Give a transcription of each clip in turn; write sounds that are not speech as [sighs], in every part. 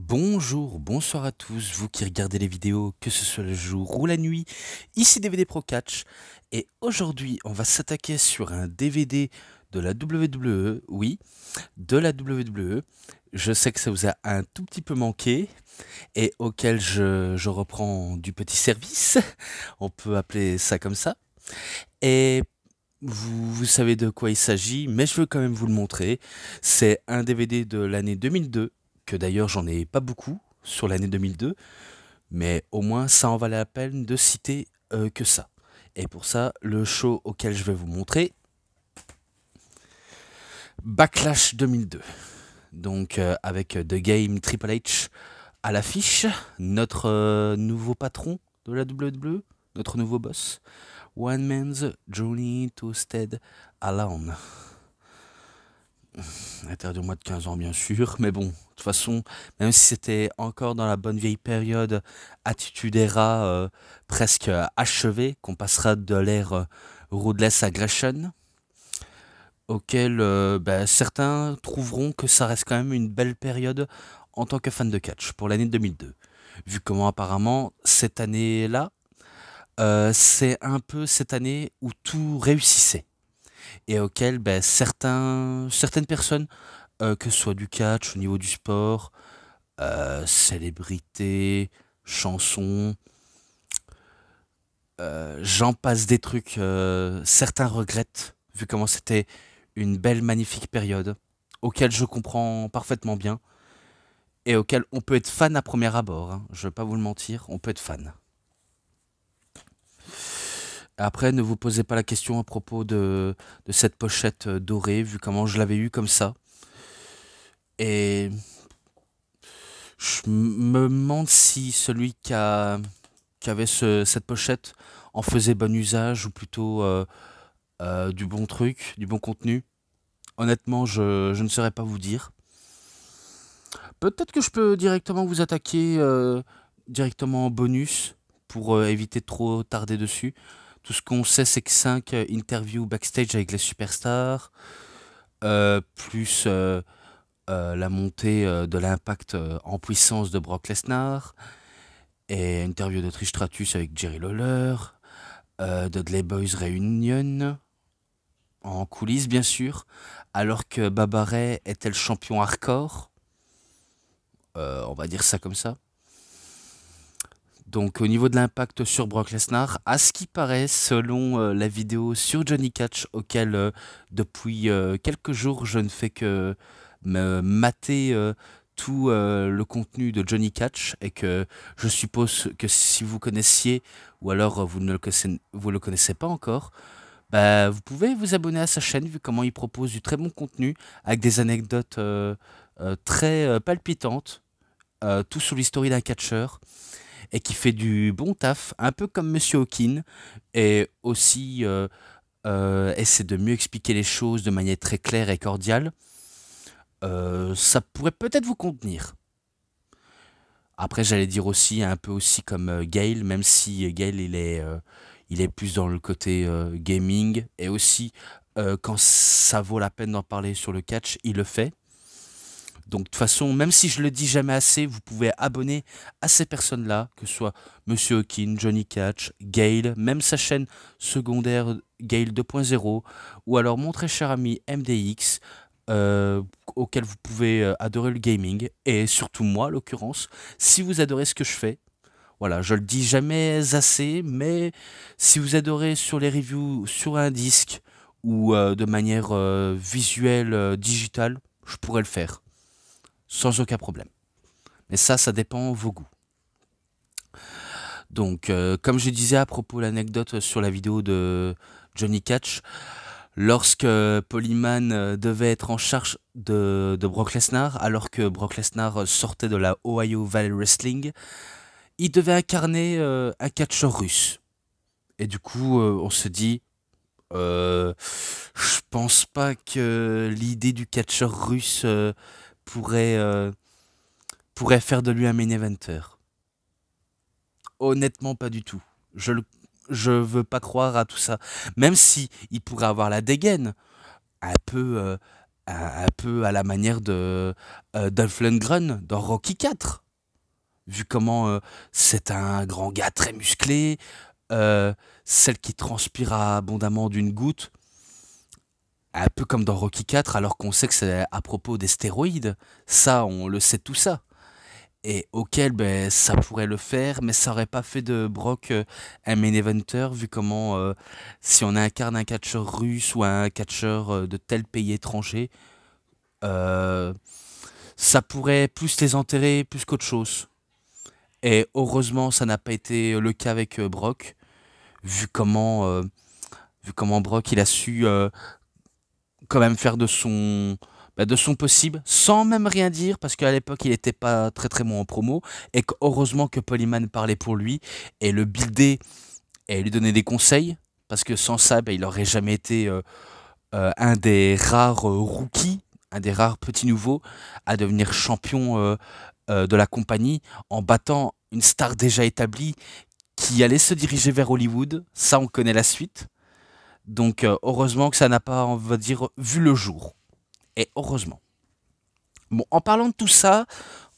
Bonjour, bonsoir à tous, vous qui regardez les vidéos, que ce soit le jour ou la nuit, ici DVD Pro Catch, et aujourd'hui on va s'attaquer sur un DVD de la WWE, oui, de la WWE, je sais que ça vous a un tout petit peu manqué, et auquel je, reprends du petit service, [laughs] on peut appeler ça comme ça, et vous, vous savez de quoi il s'agit, mais je veux quand même vous le montrer, c'est un DVD de l'année 2002, d'ailleurs j'en ai pas beaucoup sur l'année 2002, mais au moins ça en valait la peine de citer euh, que ça. Et pour ça, le show auquel je vais vous montrer, Backlash 2002. Donc euh, avec The Game Triple H à l'affiche, notre euh, nouveau patron de la WWE, notre nouveau boss, One Man's Journey to Stead Alone. [sighs] interdit au moins de 15 ans, bien sûr. Mais bon, de toute façon, même si c'était encore dans la bonne vieille période attitude era, euh, presque achevée, qu'on passera de l'ère euh, roadless Ruthless Aggression, auquel euh, bah, certains trouveront que ça reste quand même une belle période en tant que fan de catch pour l'année 2002. Vu comment apparemment, cette année-là, c'est un peu cette année où tout réussissait et auquel ben, certains, certaines personnes, euh, que ce soit du catch, au niveau du sport, euh, célébrités, chansons, euh, j'en passe des trucs, euh, certains regrettent, vu comment c'était une belle, magnifique période, auquel je comprends parfaitement bien, et auquel on peut être fan à premier abord, hein, je ne vais pas vous le mentir, on peut être fan. Après, ne vous posez pas la question à propos de, cette pochette euh, dorée, vu comment je l'avais eue comme ça. Et je me demande si celui qui, avait cette pochette en faisait bon usage ou plutôt euh, euh, du bon truc, du bon contenu. Honnêtement, je, ne saurais pas vous dire. Peut-être que je peux directement vous attaquer directement en bonus pour éviter de trop tarder dessus. Tout ce qu'on sait, c'est que 5 euh, interviews backstage avec les superstars, euh, plus euh, la montée de l'impact en puissance de Brock Lesnar, et interview de Trish Stratus avec Jerry Lawler, Dudley Boys Reunion, en coulisses bien sûr, alors que Babaret était le champion hardcore. on va dire ça comme ça. Donc au niveau de l'impact sur Brock Lesnar, à ce qui paraît, selon euh, la vidéo sur Johnny Catch, auquel euh, depuis euh, quelques jours je ne fais que me mater tout le contenu de Johnny Catch, et que je suppose que si vous connaissiez, ou alors vous ne le connaissez, le connaissez pas encore, bah, vous pouvez vous abonner à sa chaîne, vu comment il propose du très bon contenu, avec des anecdotes très palpitantes, tout sur l'histoire d'un catcheur et qui fait du bon taf, un peu comme Monsieur Hawking, et aussi euh, euh, essaie de mieux expliquer les choses de manière très claire et cordiale, euh, ça pourrait peut-être vous contenir. Après, j'allais dire aussi un peu aussi comme Gail, même si Gail il est, il est plus dans le côté gaming et aussi quand ça vaut la peine d'en parler sur le catch, il le fait. Donc de toute façon, même si je le dis jamais assez, vous pouvez abonner à ces personnes-là, que ce soit Monsieur Hawking, Johnny Catch, Gail, même sa chaîne secondaire Gail 2.0, ou alors mon très cher ami MDX, euh, auquel vous pouvez euh, adorer le gaming, et surtout moi, l'occurrence, si vous adorez ce que je fais. Voilà, je le dis jamais assez, mais si vous adorez sur les reviews sur un disque ou euh, de manière visuelle, digitale, je pourrais le faire sans aucun problème. Mais ça, ça dépend vos goûts. Donc, euh, comme je disais à propos l'anecdote sur la vidéo de Johnny Catch, lorsque Polyman euh, devait être en charge de, Brock Lesnar, alors que Brock Lesnar sortait de la Ohio Valley Wrestling, il devait incarner euh, un catcheur russe. Et du coup, on se dit, je pense pas que l'idée du catcheur russe euh, pourrait, faire de lui un main eventer. Honnêtement, pas du tout. Je le je veux pas croire à tout ça. Même si il pourrait avoir la dégaine, un peu, euh, un, peu à la manière de Dolph euh, Lundgren dans Rocky 4. Vu comment c'est un grand gars très musclé, celle qui transpire abondamment d'une goutte, un peu comme dans Rocky 4 alors qu'on sait que c'est à propos des stéroïdes. Ça, on le sait tout ça. Et auquel ben, ça pourrait le faire, mais ça aurait pas fait de Brock euh, un main eventer, vu comment euh, si on incarne un catcheur russe ou un catcheur euh, de tel pays étranger, ça pourrait plus les enterrer plus qu'autre chose. Et heureusement, ça n'a pas été le cas avec Brock, vu comment, vu comment Brock il a su quand même faire de son bah, de son possible sans même rien dire parce qu'à l'époque il n'était pas très très bon en promo et que heureusement que Polyman parlait pour lui et le builder et lui donnait des conseils parce que sans ça bah, il n'aurait jamais été euh, euh, un des rares euh, rookies un des rares petits nouveaux à devenir champion de la compagnie en battant une star déjà établie qui allait se diriger vers Hollywood ça on connaît la suite donc euh, heureusement que ça n'a pas, on va dire, vu le jour. Et heureusement. Bon, en parlant de tout ça,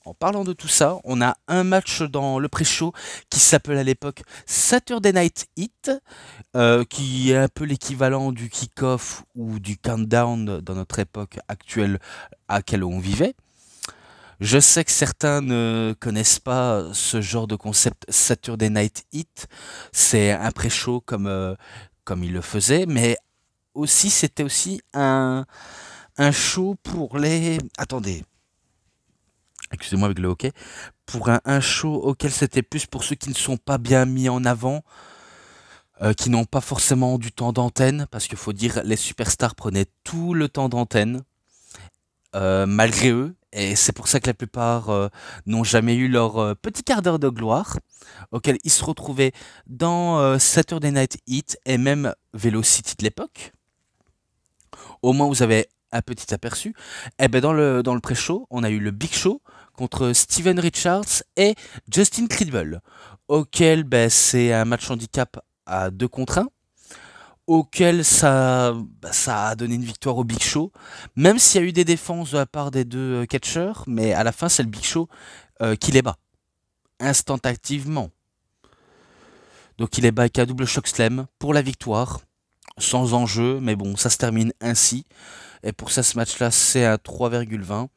en parlant de tout ça, on a un match dans le pré-show qui s'appelle à l'époque Saturday Night Hit euh, », qui est un peu l'équivalent du kick-off ou du countdown dans notre époque actuelle à laquelle on vivait. Je sais que certains ne connaissent pas ce genre de concept Saturday Night Hit ». C'est un pré-show comme euh, comme il le faisait, mais aussi c'était aussi un, un show pour les... Attendez, excusez-moi avec le hockey, pour un, show auquel c'était plus pour ceux qui ne sont pas bien mis en avant, euh, qui n'ont pas forcément du temps d'antenne, parce qu'il faut dire, les superstars prenaient tout le temps d'antenne, euh, malgré eux, et c'est pour ça que la plupart euh, n'ont jamais eu leur euh, petit quart d'heure de gloire, auquel ils se retrouvaient dans euh, Saturday Night Heat et même Velocity de l'époque. Au moins, vous avez un petit aperçu. Et eh ben dans le, dans le pré-show, on a eu le Big Show contre Steven Richards et Justin Creedwell, auquel ben, c'est un match handicap à 2 contre 1 auquel ça, bah, ça a donné une victoire au Big Show, même s'il y a eu des défenses de la part des deux euh, catcheurs, mais à la fin c'est le Big Show euh, qui les bat, Instantanément. Donc il est bat avec double shock slam pour la victoire, sans enjeu, mais bon, ça se termine ainsi. Et pour ça, ce match-là, c'est à 3,20.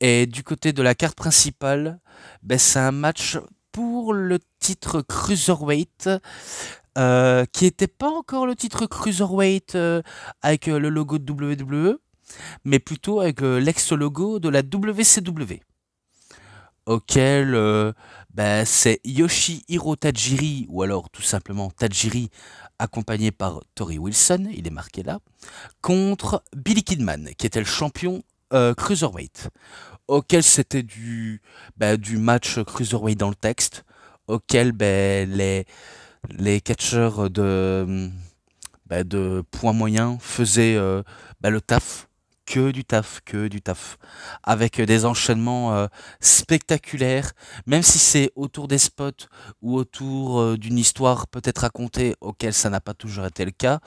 Et du côté de la carte principale, ben, c'est un match pour le titre Cruiserweight euh, qui n'était pas encore le titre Cruiserweight euh, avec euh, le logo de WWE, mais plutôt avec l'ex-logo de la WCW, auquel ben c'est Yoshihiro Tajiri, ou alors tout simplement Tajiri, accompagné par Tori Wilson, il est marqué là, contre Billy Kidman, qui était le champion Cruiserweight, auquel c'était du, bah, du match Cruiserweight dans le texte, auquel ben les les catcheurs bah, de, points moyens faisaient euh, bah, le taf, que du taf, que du taf, avec des enchaînements euh, spectaculaires, même si c'est autour des spots ou autour euh, d'une histoire peut-être racontée auquel ça n'a pas toujours été le cas,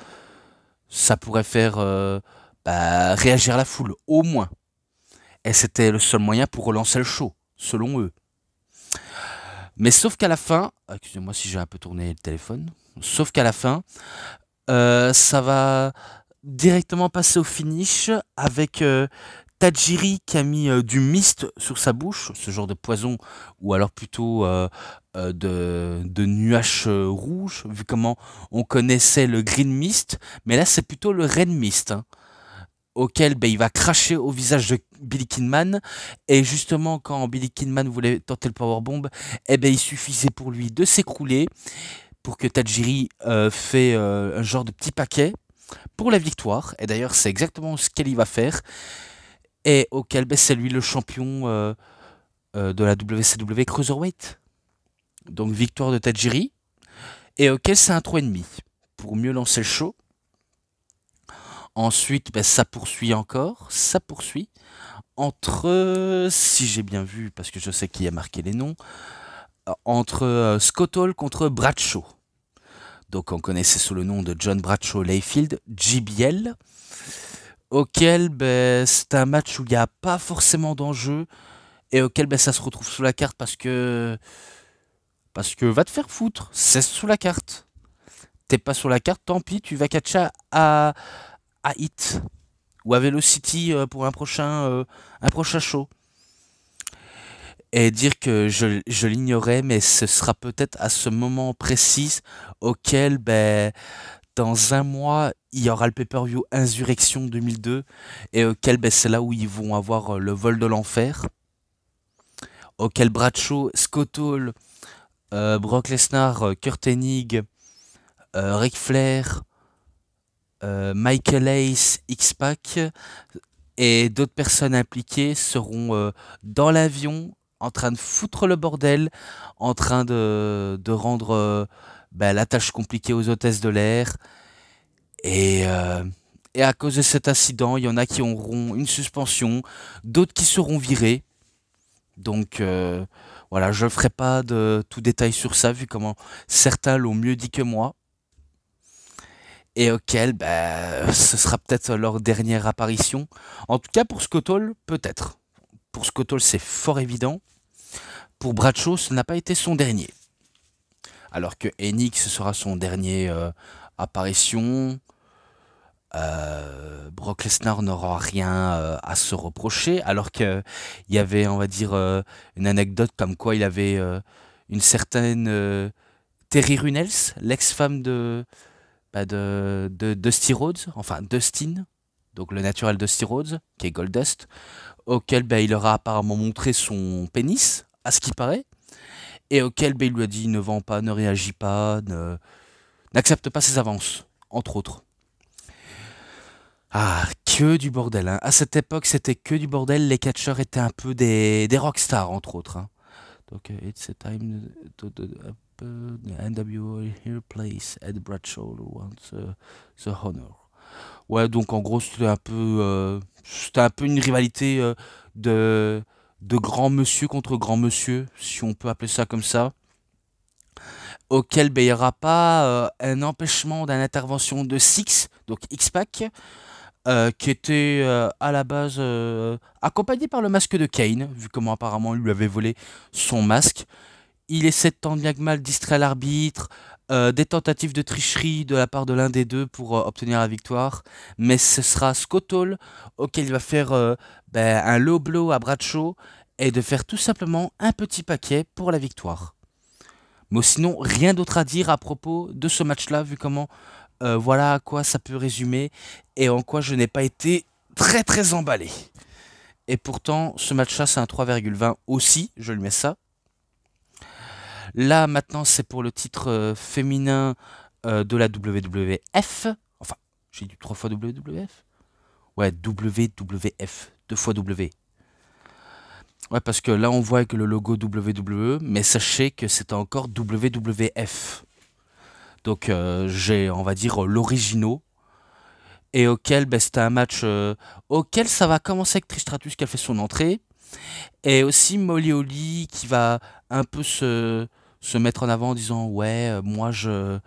ça pourrait faire bah, réagir la foule, au moins. Et c'était le seul moyen pour relancer le show, selon eux. Mais sauf qu'à la fin, ah, excusez-moi si j'ai un peu tourné le téléphone, sauf qu'à la fin, euh, ça va directement passer au finish avec euh, Tajiri qui a mis euh, du mist sur sa bouche, ce genre de poison, ou alors plutôt de, nuages rouges, vu comment on connaissait le green mist, mais là c'est plutôt le red mist. Hein auquel ben, il va cracher au visage de Billy Kinman. Et justement, quand Billy Kinman voulait tenter le powerbomb, eh ben, il suffisait pour lui de s'écrouler pour que Tajiri fasse euh, fait euh, un genre de petit paquet pour la victoire. Et d'ailleurs, c'est exactement ce qu'elle va faire. Et auquel ben, c'est lui le champion euh, de la WCW Cruiserweight. Donc victoire de Tajiri. Et auquel c'est un trou ennemi pour mieux lancer le show. Ensuite, ben, ça poursuit encore, ça poursuit. Entre, si j'ai bien vu, parce que je sais qui a marqué les noms, euh, entre euh, Scott Hall contre Bradshaw. Donc on connaissait sous le nom de John Bradshaw Layfield, JBL, auquel ben, c'est un match où il n'y a pas forcément d'enjeu et auquel ben, ça se retrouve sous la carte parce que. Parce que va te faire foutre, c'est sous la carte. T'es pas sous la carte, tant pis, tu vas catcher à, à Hit ou à Velocity euh, pour un prochain, euh, un prochain show. Et dire que je, l'ignorais, mais ce sera peut-être à ce moment précis auquel, ben, dans un mois, il y aura le pay-per-view Insurrection 2002, et auquel ben, c'est là où ils vont avoir euh, le vol de l'enfer, auquel Bradshaw, Scott Hall, Brock Lesnar, Kurt Hennig, Ric Flair, euh, Michael Ace, X-Pac et d'autres personnes impliquées seront euh, dans l'avion en train de foutre le bordel, en train de, rendre euh, ben, la tâche compliquée aux hôtesses de l'air. Et, à cause de cet incident, il y en a qui auront une suspension, d'autres qui seront virés. Donc voilà, je ne ferai pas de tout détail sur ça, vu comment certains l'ont mieux dit que moi et auquel bah, ce sera peut-être leur dernière apparition. En tout cas pour Hall, peut-être. Pour Hall, c'est fort évident. Pour Bradshaw, ce n'a pas été son dernier. Alors que Enix sera son dernier euh, apparition. Euh, Brock Lesnar n'aura rien euh, à se reprocher, alors qu'il il y avait, on va dire, une anecdote comme quoi il avait une certaine Terry Runels, l'ex-femme de, bah, de, de, Dusty Rhodes, enfin Dustin, donc le naturel Dusty Rhodes, qui est Goldust, auquel bah, il aura apparemment montré son pénis, à ce qui paraît, et auquel bah, il lui a dit ne vends pas, ne réagis pas, n'accepte pas ses avances, entre autres. Ah, que du bordel. Hein. À cette époque, c'était que du bordel. Les catcheurs étaient un peu des, des rockstars, entre autres. Hein. Donc, euh, it's a time to, Uh, NWO here place Ed Bradshaw wants the honor. Ouais, donc en gros, c'était un peu, euh, un peu une rivalité euh, de, de grand monsieur contre grand monsieur, si on peut appeler ça comme ça auquel ben, il n'y aura pas euh, un empêchement d'une intervention de Six, donc X-Pac, qui était à la base accompagné par le masque de Kane, vu comment apparemment il lui avait volé son masque il essaie de tendre bien que mal, distrait l'arbitre, euh, des tentatives de tricherie de la part de l'un des deux pour euh, obtenir la victoire. Mais ce sera Scott Hall auquel il va faire euh, ben, un low blow à Bradshaw et de faire tout simplement un petit paquet pour la victoire. Mais sinon, rien d'autre à dire à propos de ce match-là, vu comment voilà à quoi ça peut résumer et en quoi je n'ai pas été très très emballé. Et pourtant, ce match-là, c'est un 3,20 aussi, je lui mets ça. Là, maintenant, c'est pour le titre euh, féminin euh, de la WWF. Enfin, j'ai dit trois fois WWF. Ouais, WWF. Deux fois W. Ouais, parce que là, on voit que le logo WWE, mais sachez que c'est encore WWF. Donc, euh, j'ai, on va dire, l'original. Et auquel, ben, c'était un match auquel ça va commencer avec Tristratus qui a fait son entrée. Et aussi Molly Holly qui va un peu se, se mettre en avant en disant ouais, euh, moi je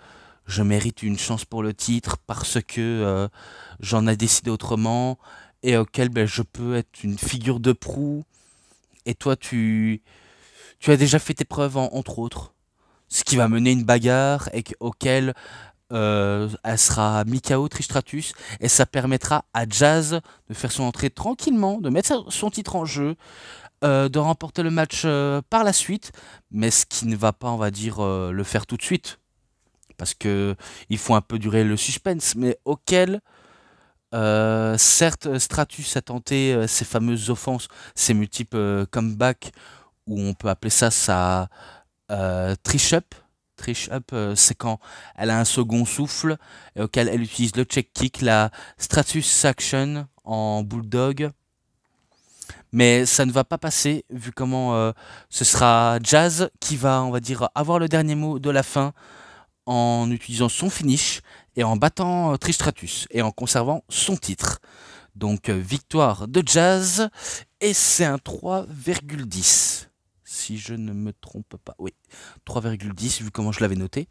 je mérite une chance pour le titre parce que euh, j'en ai décidé autrement et auquel ben, je peux être une figure de proue. Et toi, tu, tu as déjà fait tes preuves, entre autres. Ce qui va mener une bagarre et auquel euh, elle sera Mikao Tristratus et ça permettra à Jazz de faire son entrée tranquillement, de mettre son titre en jeu, euh, de remporter le match euh, par la suite, mais ce qui ne va pas, on va dire, euh, le faire tout de suite. Parce que il faut un peu durer le suspense, mais auquel, certes, Stratus a tenté ses fameuses offenses, ses multiples comebacks, ou on peut appeler ça sa trish-up. Trish-up, c'est quand elle a un second souffle, et auquel elle utilise le check-kick, la Stratus Action en bulldog, mais ça ne va pas passer vu comment euh, ce sera Jazz qui va, on va dire, avoir le dernier mot de la fin en utilisant son finish et en battant euh, Tristratus et en conservant son titre. Donc euh, victoire de Jazz et c'est un 3,10 si je ne me trompe pas. Oui, 3,10 vu comment je l'avais noté.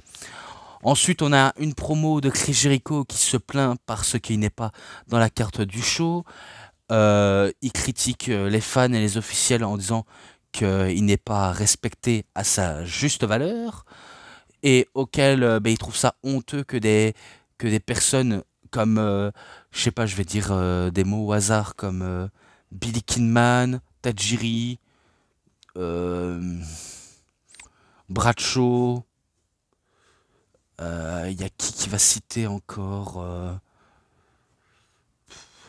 Ensuite, on a une promo de Chris Jericho qui se plaint parce qu'il n'est pas dans la carte du show. Euh, il critique euh, les fans et les officiels en disant qu'il n'est pas respecté à sa juste valeur, et auquel euh, ben, il trouve ça honteux que des, que des personnes comme, je sais pas, je vais dire des mots au hasard comme Billy Kinman, Tajiri, Bradshaw. Il y a qui qui va citer encore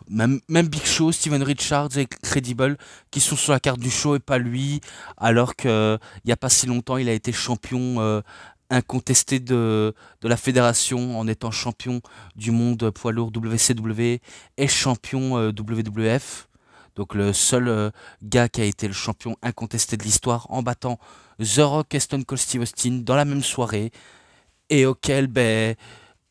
même, Big Show, Steven Richards et Credible qui sont sur la carte du show et pas lui, alors qu'il n'y a pas si longtemps il a été champion euh, incontesté de, la fédération en étant champion du monde poids lourd WCW et champion euh, WWF. Donc le seul euh, gars qui a été le champion incontesté de l'histoire en battant The Rock et Stone Cold Steve Austin dans la même soirée et auquel ben,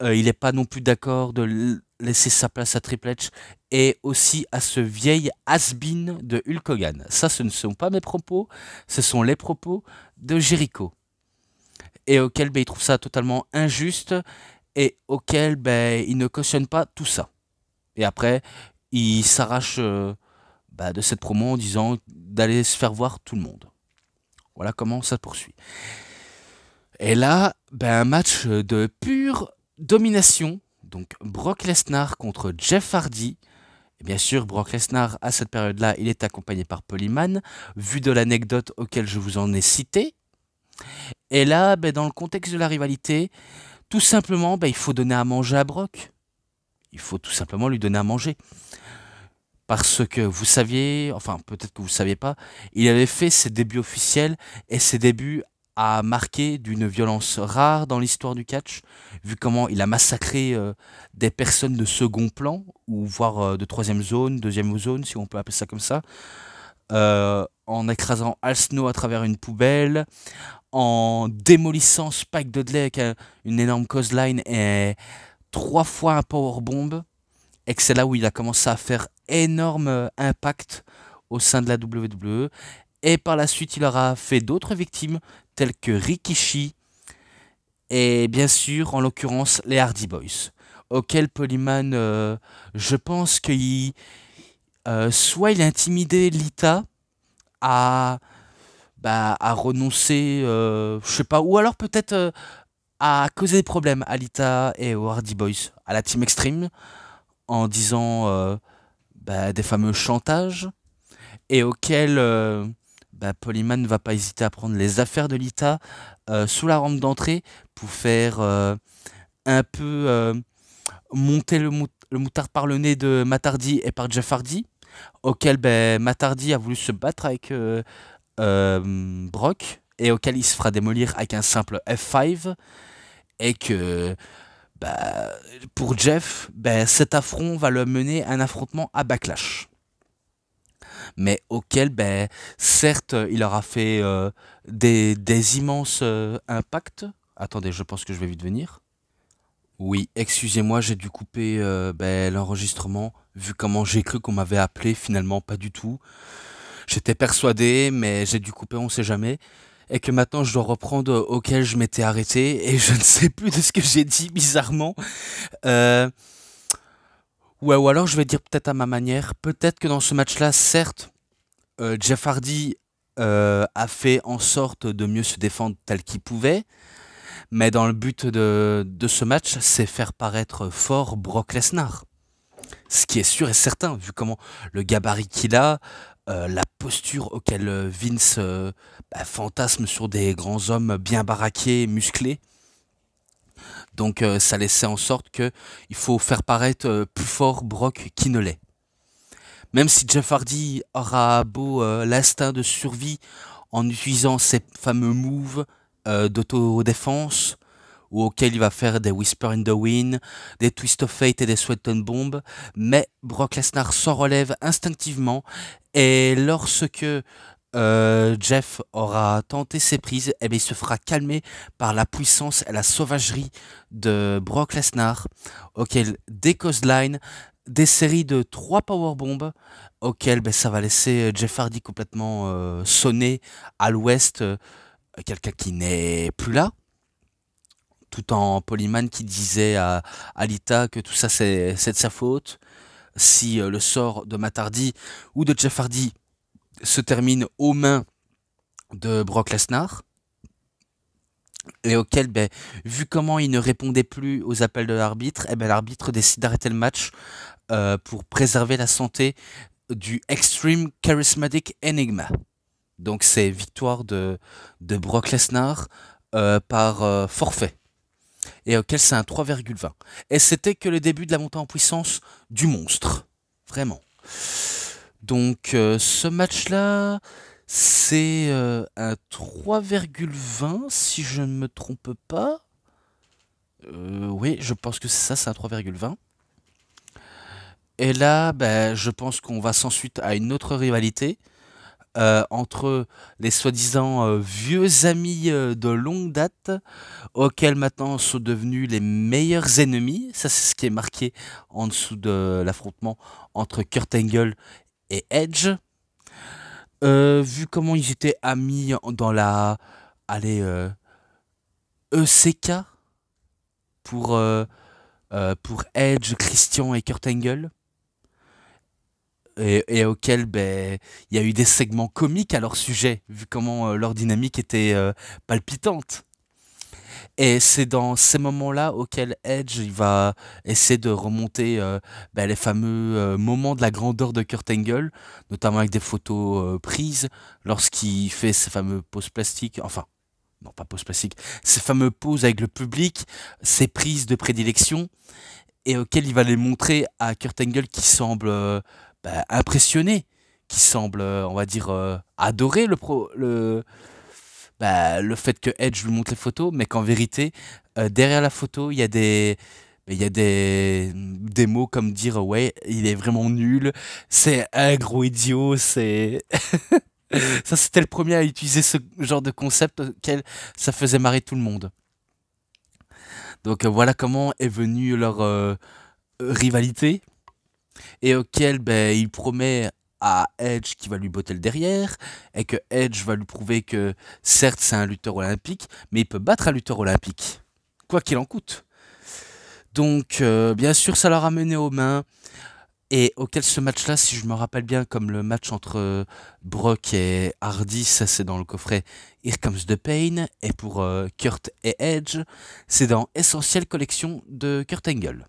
il n'est pas non plus d'accord de laisser sa place à Triple H et aussi à ce vieil Asbin de Hulk Hogan. Ça, ce ne sont pas mes propos, ce sont les propos de Jericho. Et auquel ben, il trouve ça totalement injuste et auquel ben, il ne cautionne pas tout ça. Et après, il s'arrache euh, ben, de cette promo en disant d'aller se faire voir tout le monde. Voilà comment ça poursuit. Et là, ben, un match de pure domination. Donc Brock Lesnar contre Jeff Hardy bien sûr, Brock Lesnar, à cette période-là, il est accompagné par Polyman, vu de l'anecdote auquel je vous en ai cité. Et là, ben, dans le contexte de la rivalité, tout simplement, ben, il faut donner à manger à Brock. Il faut tout simplement lui donner à manger. Parce que vous saviez, enfin peut-être que vous ne saviez pas, il avait fait ses débuts officiels et ses débuts a marqué d'une violence rare dans l'histoire du catch, vu comment il a massacré euh, des personnes de second plan, ou voire euh, de troisième zone, deuxième zone, si on peut appeler ça comme ça, euh, en écrasant Al Snow à travers une poubelle, en démolissant Spike Dudley avec une énorme causeline et trois fois un powerbomb, et que c'est là où il a commencé à faire énorme impact au sein de la WWE. Et par la suite, il aura fait d'autres victimes, tels que Rikishi et bien sûr, en l'occurrence, les Hardy Boys, auxquels Polyman, euh, je pense qu'il. Euh, soit il a intimidé Lita à. Bah, à renoncer, euh, je sais pas, ou alors peut-être à causer des problèmes à Lita et aux Hardy Boys, à la Team Extreme, en disant bah, des fameux chantages, et auxquels bah, Polyman ne va pas hésiter à prendre les affaires de Lita euh, sous la rampe d'entrée pour faire euh, un peu euh, monter le, moutard par le nez de Matardi et par Jeff Hardy, auquel ben, Matardi a voulu se battre avec Brock et auquel il se fera démolir avec un simple F5 et que bah, pour Jeff, ben, cet affront va le mener à un affrontement à Backlash mais auquel, ben, certes, euh, il aura fait euh, des, immenses euh, impacts. Attendez, je pense que je vais vite venir. Oui, excusez-moi, j'ai dû couper ben, l'enregistrement, vu comment j'ai cru qu'on m'avait appelé, finalement pas du tout. J'étais persuadé, mais j'ai dû couper, on sait jamais et que maintenant je dois reprendre auquel je m'étais arrêté et je ne sais plus de ce que j'ai dit bizarrement. Euh, ou alors je vais dire peut-être à ma manière, peut-être que dans ce match-là, certes, euh, Jeff Hardy euh, a fait en sorte de mieux se défendre tel qu'il pouvait, mais dans le but de, ce match, c'est faire paraître fort Brock Lesnar. Ce qui est sûr et certain, vu comment le gabarit qu'il a, euh, la posture auquel Vince bah, fantasme sur des grands hommes bien baraqués, musclés. Donc euh, ça laissait en sorte que il faut faire paraître euh, plus fort Brock qu'il ne l'est. Même si Jeff Hardy aura beau euh, l'instinct de survie en utilisant ses fameux moves d'autodéfense, ou auquel il va faire des Whisper in the Wind, des Twist of Fate et des and Bomb, mais Brock Lesnar s'en relève instinctivement et lorsque euh, Jeff aura tenté ses prises, et eh bien il se fera calmer par la puissance et la sauvagerie de Brock Lesnar, auquel des line des séries de power powerbombs, auquel ben, ça va laisser euh, Jeff Hardy complètement sonné euh, sonner à l'ouest, quelqu'un qui n'est plus là tout en Polyman qui disait à Alita que tout ça c'est de sa faute. Si le sort de Matardi ou de Jeff Hardy se termine aux mains de Brock Lesnar et auquel, ben, vu comment il ne répondait plus aux appels de l'arbitre, eh ben, l'arbitre décide d'arrêter le match euh, pour préserver la santé du Extreme Charismatic Enigma. Donc c'est victoire de, Brock Lesnar euh, par euh, forfait. Et auquel c'est un 3,20. Et c'était que le début de la montée en puissance du monstre. Vraiment. Donc euh, ce match-là, c'est euh, un 3,20 si je ne me trompe pas. Euh, oui, je pense que c'est ça, c'est un 3,20. Et là, ben, je pense qu'on va sans suite à une autre rivalité entre les soi-disant vieux amis de longue date, auxquels maintenant sont devenus les meilleurs ennemis. Ça, c'est ce qui est marqué en dessous de l'affrontement entre Kurt Angle et Edge. Euh, vu comment ils étaient amis dans la allez ECK euh, e pour euh, pour Edge, Christian et Kurt Angle. Et, et auquel ben, il y a eu des segments comiques à leur sujet, vu comment leur dynamique était palpitante. Et c'est dans ces moments-là auxquels Edge il va essayer de remonter euh, bah, les fameux euh, moments de la grandeur de Kurt Angle, notamment avec des photos euh, prises lorsqu'il fait ses fameux poses plastiques, enfin, non pas poses plastiques, ses fameux poses avec le public, ses prises de prédilection, et auxquelles il va les montrer à Kurt Angle qui semble bah, impressionné, qui semble, on va dire, adorer le, pro, le, bah, le fait que Edge lui montre les photos, mais qu'en vérité, euh, derrière la photo, il y a des il y a des, mots comme dire ouais il est vraiment nul c'est un gros idiot c'est [laughs] ça c'était le premier à utiliser ce genre de concept auquel ça faisait marrer tout le monde donc euh, voilà comment est venue leur euh, rivalité et auquel ben, il promet à Edge qui va lui botter le derrière et que Edge va lui prouver que certes c'est un lutteur olympique, mais il peut battre un lutteur olympique, quoi qu'il en coûte. Donc euh, bien sûr ça leur a mené aux mains et auquel ce match-là, si je me rappelle bien, comme le match entre euh, Brock et Hardy, ça c'est dans le coffret Here Comes the Pain, et pour euh, Kurt et Edge, c'est dans Essentielle Collection de Kurt Angle,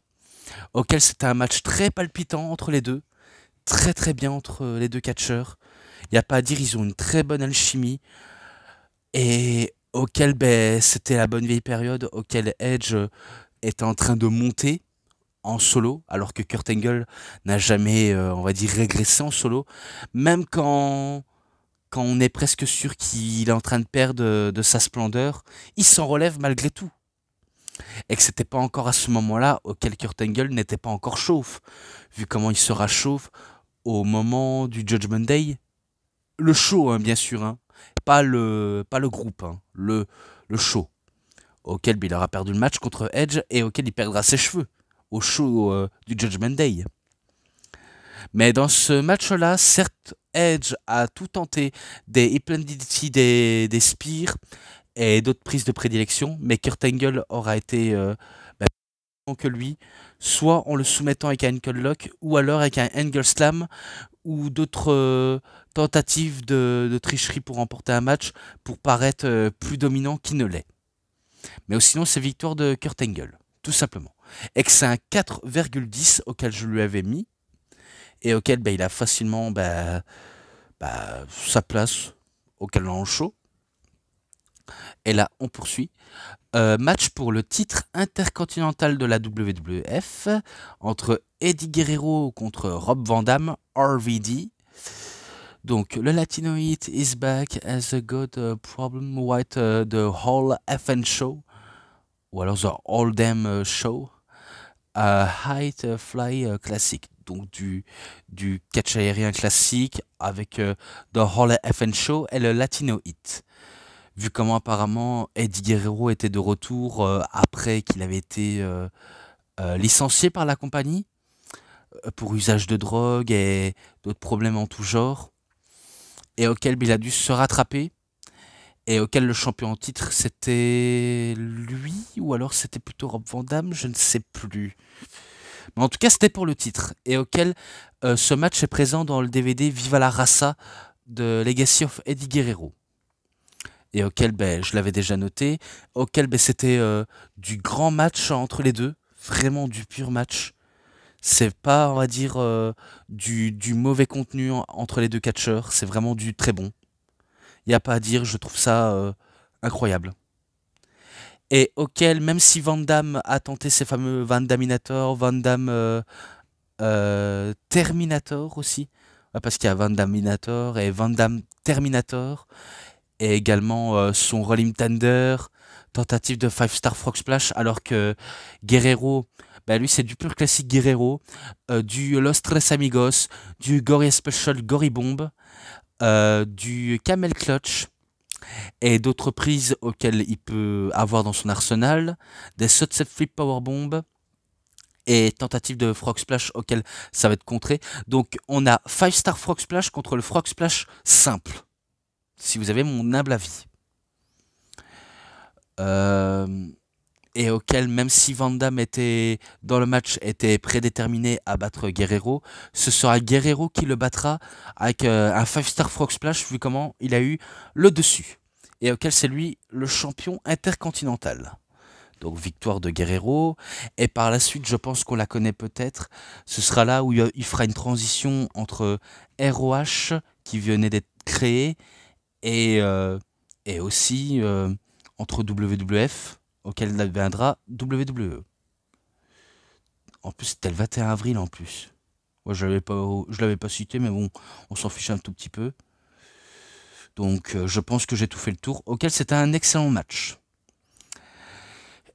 auquel c'était un match très palpitant entre les deux, très très bien entre euh, les deux catcheurs. Il n'y a pas à dire, ils ont une très bonne alchimie. Et auquel ben, c'était la bonne vieille période, auquel Edge euh, est en train de monter en solo, alors que Kurt Angle n'a jamais, euh, on va dire, régressé en solo. Même quand, quand on est presque sûr qu'il est en train de perdre de sa splendeur, il s'en relève malgré tout et que c'était pas encore à ce moment-là auquel Kurt Angle n'était pas encore chauffe, vu comment il sera chauffe au moment du Judgment Day. Le show, hein, bien sûr, hein. pas, le, pas le groupe, hein. le, le show, auquel il aura perdu le match contre Edge et auquel il perdra ses cheveux au show euh, du Judgment Day. Mais dans ce match-là, certes, Edge a tout tenté, des Hip des, des Spears, et d'autres prises de prédilection, mais Kurt Angle aura été euh, bah, que lui, soit en le soumettant avec un ankle lock, ou alors avec un angle slam, ou d'autres euh, tentatives de, tricherie pour remporter un match, pour paraître euh, plus dominant qu'il ne l'est. Mais sinon, c'est victoire de Kurt Angle, tout simplement. Et que c'est un 4,10 auquel je lui avais mis, et auquel bah, il a facilement bah, bah, sa place au en chaud. Et là, on poursuit. Euh, match pour le titre intercontinental de la WWF entre Eddie Guerrero contre Rob Van Damme, RVD. Donc, le latinoïde is back as a good uh, problem with uh, the whole FN show. Ou alors the All Damn uh, Show. Uh, height Fly Classic. Donc, du, catch aérien classique avec The Whole FN Show et le Latino Hit vu comment apparemment Eddie Guerrero était de retour euh, après qu'il avait été euh, euh, licencié par la compagnie pour usage de drogue et d'autres problèmes en tout genre, et auquel il a dû se rattraper et auquel le champion en titre c'était lui, ou alors c'était plutôt Rob Van Damme, je ne sais plus. Mais en tout cas, c'était pour le titre, et auquel ce match est présent dans le DVD Viva la Raza de Legacy of Eddie Guerrero et auquel, ben, je l'avais déjà noté. auquel ben, c'était euh, du grand match entre les deux, vraiment du pur match. C'est pas, on va dire, euh, du, mauvais contenu entre les deux catcheurs, c'est vraiment du très bon. Il n'y a pas à dire, je trouve ça euh, incroyable. Et auquel, même si Van Damme a tenté ses fameux Van Daminator, Van Damme Terminator aussi, parce qu'il y a Van Daminator et Van Damme Terminator, et également euh, son Rolling Thunder, tentative de Five Star Frog Splash, alors que Guerrero, bah, lui c'est du pur classique Guerrero, euh, du Lost Tres Amigos, du Gory Special Gory Bomb, euh, du Camel Clutch et d'autres prises auxquelles il peut avoir dans son arsenal, des Sunset Flip Power Bomb et tentative de Frog Splash auxquelles ça va être contré. Donc on a Five Star Frog Splash contre le Frog Splash simple si vous avez mon humble avis. Euh, et auquel, même si Vandam était, dans le match était prédéterminé à battre Guerrero, ce sera Guerrero qui le battra avec euh, un 5-star frog splash vu comment il a eu le dessus. Et auquel c'est lui le champion intercontinental. Donc victoire de Guerrero. Et par la suite, je pense qu'on la connaît peut-être. Ce sera là où il fera une transition entre ROH qui venait d'être créé euh, et, aussi euh, entre WWF, auquel deviendra WWE. En plus, c'était le 21 avril en plus. je ne l'avais pas cité, mais bon, on s'en fiche un tout petit peu. Donc, euh, je pense que j'ai tout fait le tour, auquel c'était un excellent match.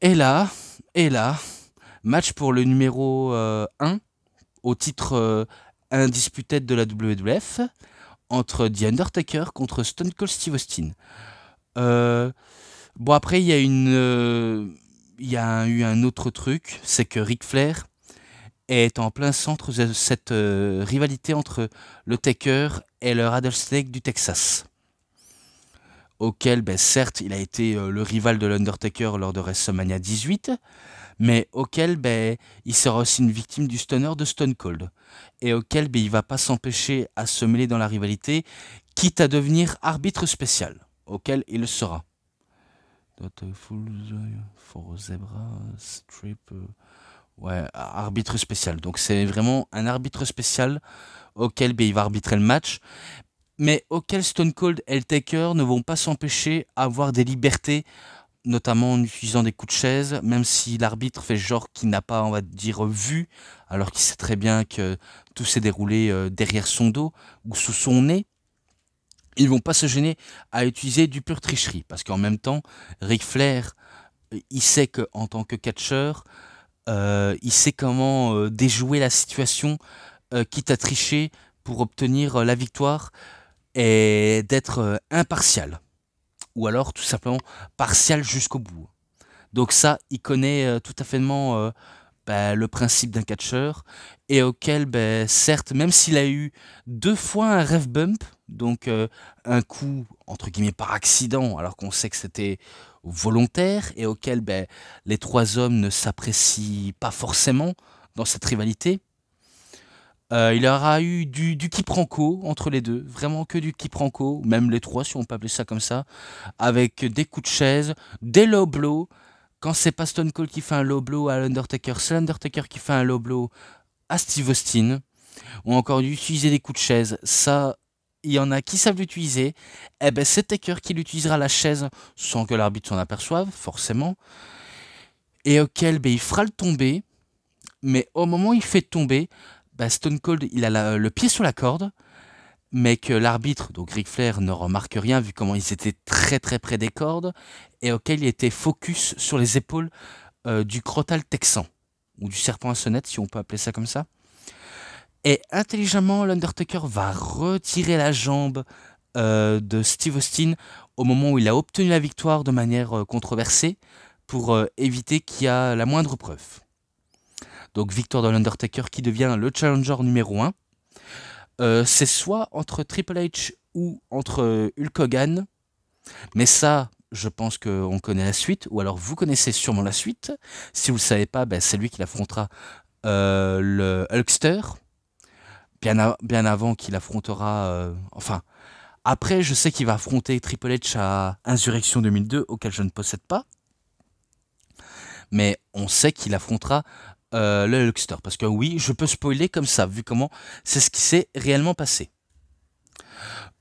Et là, et là, match pour le numéro 1 au titre indisputé de la WWF entre The Undertaker contre Stone Cold Steve Austin. Euh, bon, après, il y a une. Euh, il y eu un autre truc, c'est que Ric Flair est en plein centre de cette euh, rivalité entre le Taker et le Rattlesnake du Texas. Auquel, ben, certes, il a été le rival de l'Undertaker lors de WrestleMania 18, mais auquel ben, il sera aussi une victime du stunner de Stone Cold, et auquel ben, il va pas s'empêcher à se mêler dans la rivalité, quitte à devenir arbitre spécial, auquel il le sera. Euh, euh, ouais, arbitre spécial. Donc c'est vraiment un arbitre spécial auquel ben, il va arbitrer le match, mais auquel Stone Cold et Taker ne vont pas s'empêcher à avoir des libertés notamment en utilisant des coups de chaise, même si l'arbitre fait genre qu'il n'a pas, on va dire, vu, alors qu'il sait très bien que tout s'est déroulé euh, derrière son dos ou sous son nez. Ils vont pas se gêner à utiliser du pur tricherie, parce qu'en même temps, Ric Flair, euh, il sait qu'en tant que catcheur, euh, il sait comment déjouer la situation, quitte à tricher pour obtenir la victoire et d'être impartial ou alors tout simplement partial jusqu'au bout. Donc ça, il connaît euh, tout à fait euh, bah, le principe d'un catcheur et auquel, bah, certes, même s'il a eu deux fois un ref bump, donc euh, un coup entre guillemets par accident, alors qu'on sait que c'était volontaire et auquel bah, les trois hommes ne s'apprécient pas forcément dans cette rivalité, euh, il aura eu du, du entre les deux, vraiment que du quiproquo, même les trois si on peut appeler ça comme ça, avec des coups de chaise, des low Quand c'est pas Stone Cold qui fait un low blow à l'Undertaker, c'est l'Undertaker qui fait un low blow à Steve Austin. Ou encore d'utiliser des coups de chaise, ça, il y en a qui savent l'utiliser. et eh ben c'est Taker qui l'utilisera la chaise sans que l'arbitre s'en aperçoive, forcément. Et auquel ben, il fera le tomber, mais au moment où il fait tomber, bah, Stone Cold, il a le pied sur la corde, mais que l'arbitre, donc Ric Flair, ne remarque rien vu comment ils étaient très très près des cordes et auquel il était focus sur les épaules euh, du crotal texan, ou du serpent à sonnette, si on peut appeler ça comme ça. Et intelligemment, l'Undertaker va retirer la jambe euh, de Steve Austin au moment où il a obtenu la victoire de manière euh, controversée pour éviter qu'il y ait la moindre preuve. Donc victoire de l'Undertaker qui devient le challenger numéro 1. Euh, c'est soit entre Triple H ou entre euh, Hulk Hogan, mais ça, je pense qu'on connaît la suite, ou alors vous connaissez sûrement la suite. Si vous ne le savez pas, ben, c'est lui qui l'affrontera euh, le Hulkster, bien, bien avant qu'il affrontera... enfin, après, je sais qu'il va affronter Triple H à Insurrection 2002, auquel je ne possède pas. Mais on sait qu'il affrontera euh, le Hulkster, Parce que oui, je peux spoiler comme ça, vu comment c'est ce qui s'est réellement passé.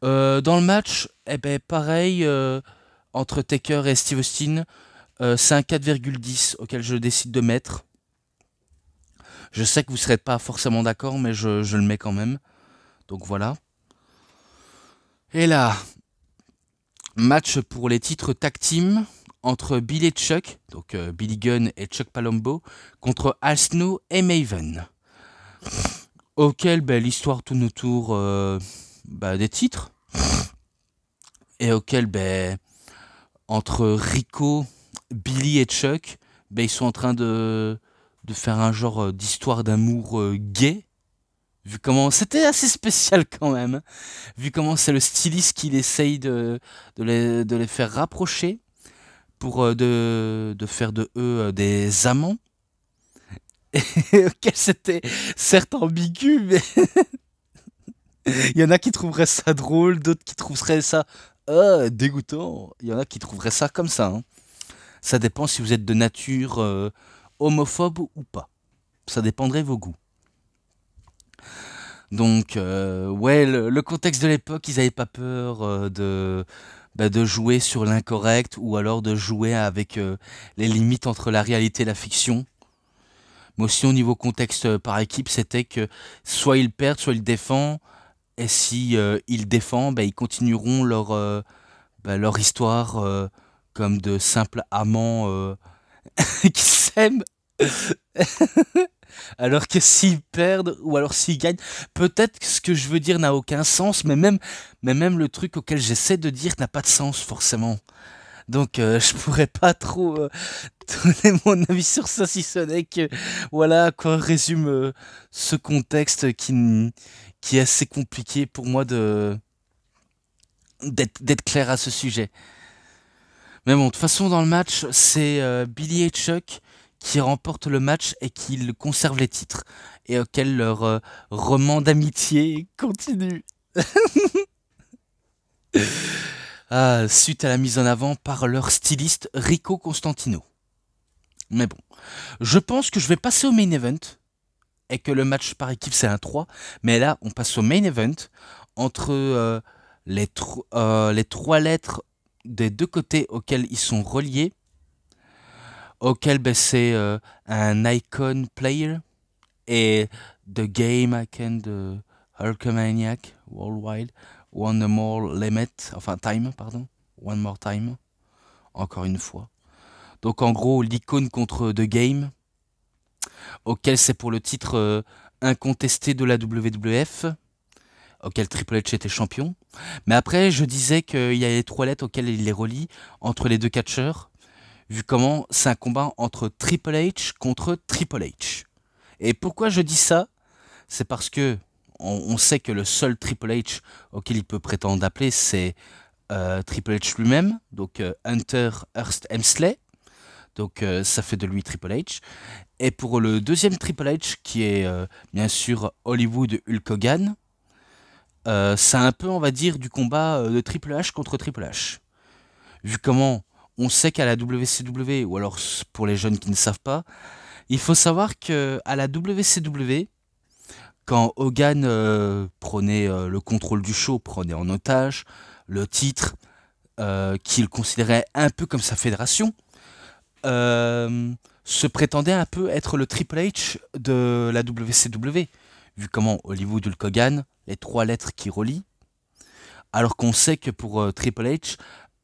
Euh, dans le match, eh ben, pareil, euh, entre Taker et Steve Austin, c'est un 4,10 auquel je décide de mettre. Je sais que vous ne serez pas forcément d'accord, mais je, le mets quand même. Donc voilà. Et là, match pour les titres tag team entre Billy Chuck, donc euh, Billy Gunn et Chuck Palombo, contre Asno Snow et Maven. Auquel oh, l'histoire tourne autour euh, bah, des titres. Et auquel, oh, entre Rico, Billy et Chuck, bah, ils sont en train de, de faire un genre euh, d'histoire d'amour gay. Vu comment c'était assez spécial quand même, vu comment c'est le styliste qui essaye de, de les, de les faire rapprocher pour euh, de, faire de eux euh, des amants. ok, [laughs] c'était certes ambigu, mais [laughs] il y en a qui trouveraient ça drôle, d'autres qui trouveraient ça euh, dégoûtant. Il y en a qui trouveraient ça comme ça. Hein. Ça dépend si vous êtes de nature homophobe ou pas. Ça dépendrait vos goûts. Donc, ouais, le, le, contexte de l'époque, ils n'avaient pas peur de bah, de jouer sur l'incorrect ou alors de jouer avec euh, les limites entre la réalité et la fiction. Mais aussi au niveau contexte euh, par équipe, c'était que soit ils perdent, soit ils défendent. Et si euh, ils défendent, bah, ils continueront leur, bah, leur histoire comme de simples amants [laughs] qui s'aiment. [laughs] Alors que s'ils perdent ou alors s'ils gagnent, peut-être que ce que je veux dire n'a aucun sens, mais même, mais même le truc auquel j'essaie de dire n'a pas de sens forcément. Donc euh, je pourrais pas trop euh, [laughs] donner mon avis sur ça si ce n'est que voilà quoi résume euh, ce contexte qui, qui est assez compliqué pour moi de d'être clair à ce sujet. Mais bon, de toute façon dans le match, c'est Billy et Chuck qui remportent le match et qu'ils conservent les titres, et auxquels leur euh, roman d'amitié continue. [laughs] Ah, suite à la mise en avant par leur styliste Rico Constantino. Mais bon, je pense que je vais passer au main event, et que le match par équipe c'est un 3, mais là on passe au main event, entre euh, les, euh, les trois lettres des deux côtés auxquels ils sont reliés, auquel ben, c'est euh, un icon player et The Game I Can The Hulkamaniac Worldwide, One More Limit, enfin Time, pardon, One More Time, encore une fois. Donc en gros, l'icône contre The Game, auquel c'est pour le titre euh, incontesté de la WWF, auquel Triple H était champion. Mais après, je disais qu'il y a les trois lettres auxquelles il les relie entre les deux catcheurs vu comment c'est un combat entre Triple H contre Triple H. Et pourquoi je dis ça C'est parce que on, sait que le seul Triple H auquel il peut prétendre d'appeler c'est euh, Triple H lui-même, donc euh, Hunter Hearst Hemsley. Donc euh, ça fait de lui Triple H. Et pour le deuxième Triple H, qui est bien sûr Hollywood Hulk Hogan, c'est un peu, on va dire, du combat de Triple H contre Triple H. Vu comment on sait qu'à la WCW, ou alors pour les jeunes qui ne savent pas, il faut savoir que à la WCW, quand Hogan euh, prenait euh, le contrôle du show, prenait en otage le titre euh, qu'il considérait un peu comme sa fédération, se prétendait un peu être le Triple H de la WCW, vu comment Hollywood Hulk Hogan, les trois lettres qui relient, alors qu'on sait que pour Triple H,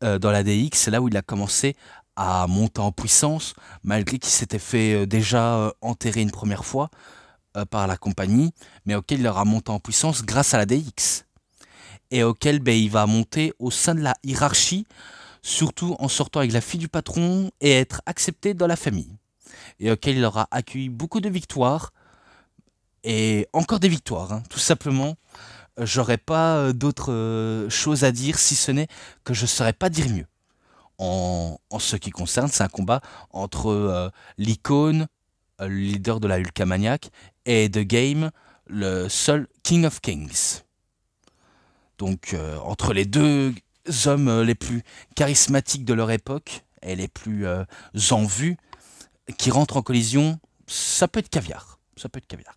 euh, dans la DX, c'est là où il a commencé à monter en puissance, malgré qu'il s'était fait euh, déjà euh, enterrer une première fois par la compagnie, mais auquel il aura monté en puissance grâce à la DX, et auquel ben, il va monter au sein de la hiérarchie, surtout en sortant avec la fille du patron et être accepté dans la famille, et auquel il aura accueilli beaucoup de victoires, et encore des victoires, hein. tout simplement j'aurais pas euh, d'autre euh, chose à dire si ce n'est que je ne saurais pas dire mieux. En, ce qui concerne, c'est un combat entre euh, l'icône, le leader de la Hulkamaniac, et The Game, le seul King of Kings. Donc entre les deux hommes les plus charismatiques de leur époque et les plus en vue, qui rentrent en collision, ça peut être caviar. Ça peut être caviar.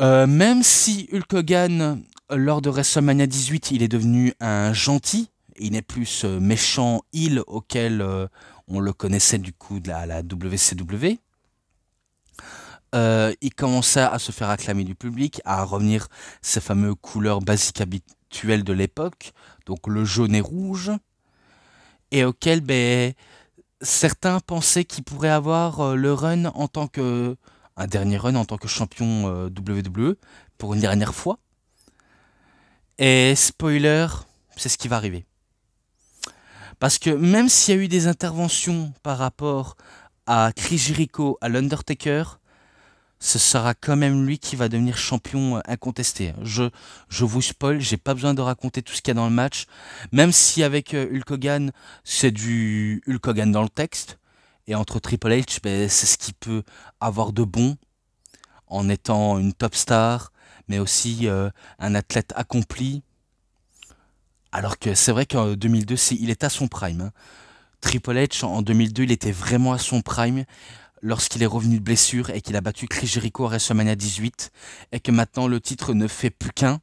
Euh, même si Hulk Hogan, lors de WrestleMania 18, il est devenu un gentil, il n'est plus ce méchant il auquel euh, on le connaissait du coup de la, WCW. Euh, il commença à se faire acclamer du public, à revenir ses fameuses couleurs basiques habituelles de l'époque, donc le jaune et rouge, et auquel ben, certains pensaient qu'il pourrait avoir le run en tant que un dernier run en tant que champion euh, WWE pour une dernière fois. Et spoiler, c'est ce qui va arriver. Parce que même s'il y a eu des interventions par rapport à Chris Jericho, à l'Undertaker, ce sera quand même lui qui va devenir champion euh, incontesté. Je, je vous spoil, j'ai pas besoin de raconter tout ce qu'il y a dans le match. Même si avec euh, Hulk Hogan, c'est du Hulk Hogan dans le texte, et entre Triple H, ben, c'est ce qu'il peut avoir de bon en étant une top star, mais aussi euh, un athlète accompli. Alors que c'est vrai qu'en 2002, il est à son prime. Hein. Triple H, en 2002, il était vraiment à son prime lorsqu'il est revenu de blessure et qu'il a battu Chris Jericho à WrestleMania 18 et que maintenant le titre ne fait plus qu'un.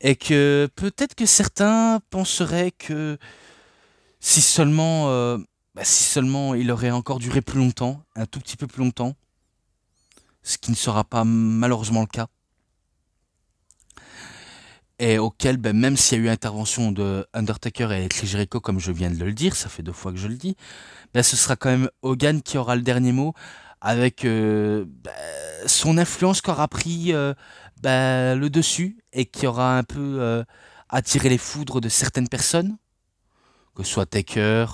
Et que peut-être que certains penseraient que si seulement euh, bah, si seulement il aurait encore duré plus longtemps, un tout petit peu plus longtemps, ce qui ne sera pas malheureusement le cas, et auquel, bah, même s'il y a eu intervention de Undertaker et de Jericho, comme je viens de le dire, ça fait deux fois que je le dis, bah, ce sera quand même Hogan qui aura le dernier mot, avec euh, son influence qui aura pris euh, le dessus, et qui aura un peu euh, attiré les foudres de certaines personnes, que ce soit Taker,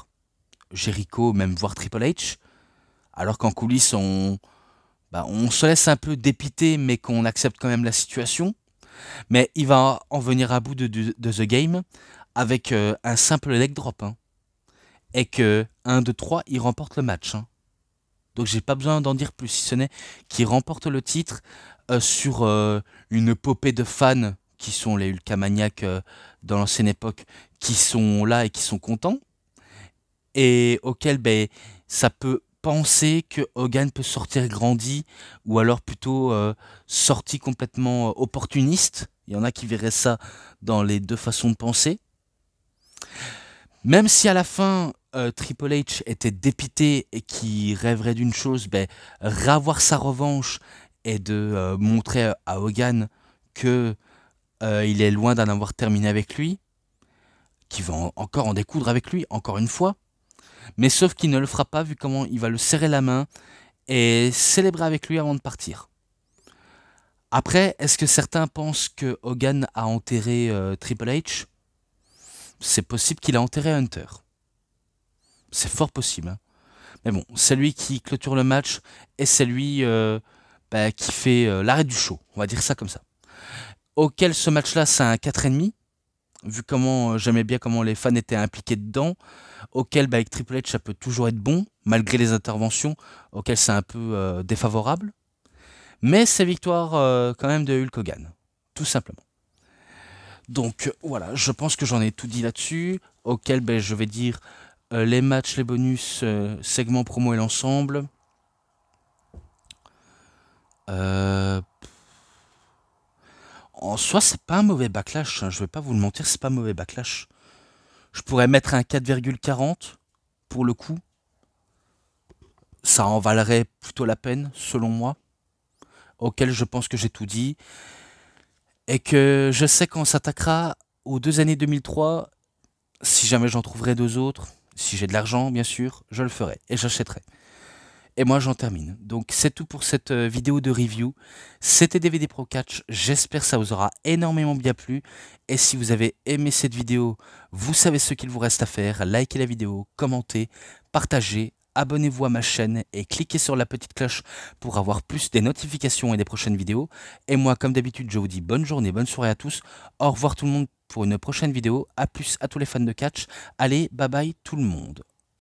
Jericho, même voir Triple H, alors qu'en coulisses, on, bah, on se laisse un peu dépiter, mais qu'on accepte quand même la situation. Mais il va en venir à bout de, The Game avec euh, un simple leg drop. Hein. Et que 1, 2, 3, il remporte le match. Hein. Donc j'ai pas besoin d'en dire plus, si ce n'est qu'il remporte le titre euh, sur euh, une popée de fans qui sont les Hulkamaniacs dans l'ancienne époque, qui sont là et qui sont contents et auquel ben, ça peut penser que Hogan peut sortir grandi ou alors plutôt euh, sorti complètement euh, opportuniste. Il y en a qui verraient ça dans les deux façons de penser. Même si à la fin euh, Triple H était dépité et qui rêverait d'une chose, ben, ravoir sa revanche et de montrer à Hogan que il est loin d'en avoir terminé avec lui, qu'il va encore en découdre avec lui, encore une fois. Mais sauf qu'il ne le fera pas vu comment il va le serrer la main et célébrer avec lui avant de partir. Après, est-ce que certains pensent que Hogan a enterré euh, Triple H C'est possible qu'il a enterré Hunter. C'est fort possible. Hein. Mais bon, c'est lui qui clôture le match et c'est lui euh, bah, qui fait euh, l'arrêt du show. On va dire ça comme ça. Auquel ce match-là, c'est un 4,5 vu comment euh, j'aimais bien comment les fans étaient impliqués dedans, auquel bah, avec Triple H ça peut toujours être bon, malgré les interventions, auxquelles c'est un peu euh, défavorable. Mais c'est victoire euh, quand même de Hulk Hogan, tout simplement. Donc voilà, je pense que j'en ai tout dit là-dessus, auquel bah, je vais dire les matchs, les bonus, segments promo et l'ensemble en soi, c'est pas un mauvais backlash. je hein, Je vais pas vous le mentir, c'est pas un mauvais backlash. Je pourrais mettre un 4,40 pour le coup. Ça en valerait plutôt la peine, selon moi. Auquel je pense que j'ai tout dit. Et que je sais qu'on s'attaquera aux deux années 2003. Si jamais j'en trouverai deux autres, si j'ai de l'argent, bien sûr, je le ferai et j'achèterai. Et moi, j'en termine. Donc, c'est tout pour cette euh, vidéo de review. C'était DVD Pro Catch. J'espère que ça vous aura énormément bien plu. Et si vous avez aimé cette vidéo, vous savez ce qu'il vous reste à faire. Likez la vidéo, commentez, partagez, abonnez-vous à ma chaîne et cliquez sur la petite cloche pour avoir plus des notifications et des prochaines vidéos. Et moi, comme d'habitude, je vous dis bonne journée, bonne soirée à tous. Au revoir tout le monde pour une prochaine vidéo. A plus à tous les fans de catch. Allez, bye bye tout le monde.